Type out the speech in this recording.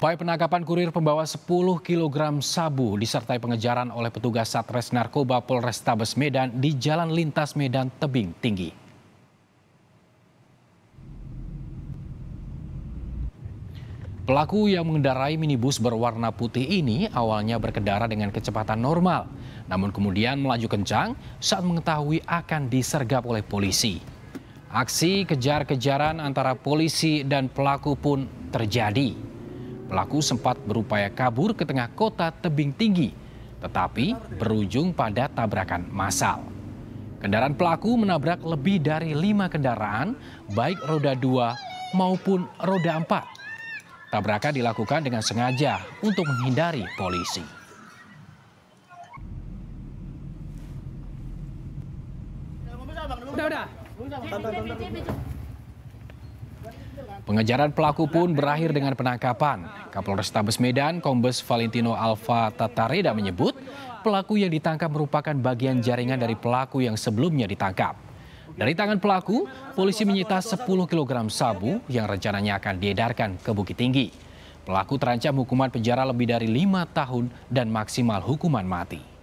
Upaya penangkapan kurir pembawa 10 kg sabu disertai pengejaran oleh petugas Satres Narkoba Polrestabes Medan di Jalan Lintas Medan Tebing Tinggi. Pelaku yang mengendarai minibus berwarna putih ini awalnya berkendara dengan kecepatan normal, namun kemudian melaju kencang saat mengetahui akan disergap oleh polisi. Aksi kejar-kejaran antara polisi dan pelaku pun terjadi. Pelaku sempat berupaya kabur ke tengah kota tebing tinggi, tetapi berujung pada tabrakan massal. Kendaraan pelaku menabrak lebih dari lima kendaraan, baik roda dua maupun roda empat. Tabrakan dilakukan dengan sengaja untuk menghindari polisi. Udah, udah. Pengejaran pelaku pun berakhir dengan penangkapan. Kapolres Tabes Medan, Kombes Valentino Alfa Tatareda menyebut, pelaku yang ditangkap merupakan bagian jaringan dari pelaku yang sebelumnya ditangkap. Dari tangan pelaku, polisi menyita 10 kg sabu yang rencananya akan diedarkan ke Bukit Tinggi. Pelaku terancam hukuman penjara lebih dari lima tahun dan maksimal hukuman mati.